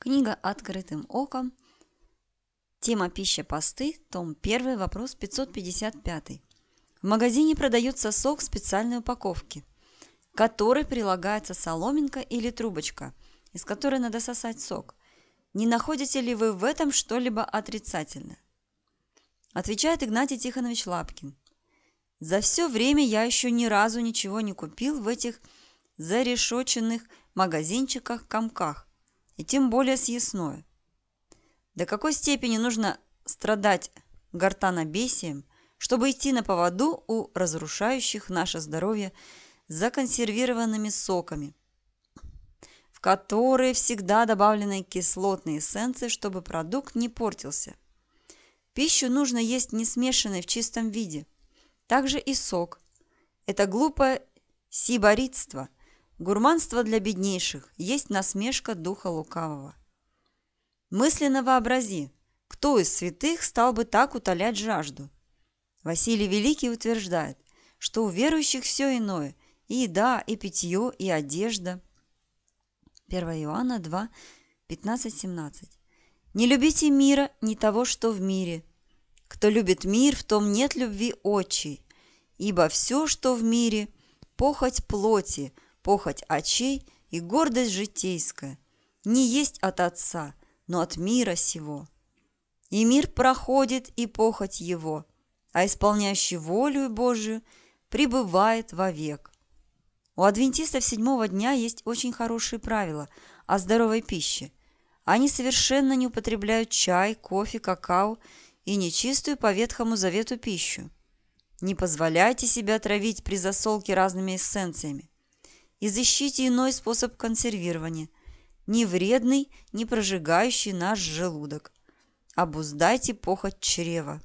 Книга «Открытым оком». Тема «Пища посты», том 1, вопрос 555. В магазине продается сок в специальной упаковке, к которой прилагается соломинка или трубочка, из которой надо сосать сок. Не находите ли вы в этом что-либо отрицательное? Отвечает Игнатий Тихонович Лапкин. За все время я еще ни разу ничего не купил в этих зарешоченных магазинчиках-комках и тем более съестное. До какой степени нужно страдать гортанобесием, чтобы идти на поводу у разрушающих наше здоровье законсервированными соками, в которые всегда добавлены кислотные эссенции, чтобы продукт не портился. Пищу нужно есть не смешанной в чистом виде. Также и сок. Это глупое сиборитство – Гурманство для беднейших есть насмешка духа лукавого. Мысленно вообрази, кто из святых стал бы так утолять жажду? Василий Великий утверждает, что у верующих все иное – и еда, и питье, и одежда. 1 Иоанна 2, 15-17. «Не любите мира, ни того, что в мире. Кто любит мир, в том нет любви очи, ибо все, что в мире, похоть плоти – похоть очей и гордость житейская, не есть от Отца, но от мира сего. И мир проходит, и похоть его, а исполняющий волю Божию пребывает вовек. У адвентистов седьмого дня есть очень хорошие правила о здоровой пище. Они совершенно не употребляют чай, кофе, какао и нечистую по Ветхому Завету пищу. Не позволяйте себя травить при засолке разными эссенциями. Изыщите иной способ консервирования, не вредный, не прожигающий наш желудок. Обуздайте похоть чрева.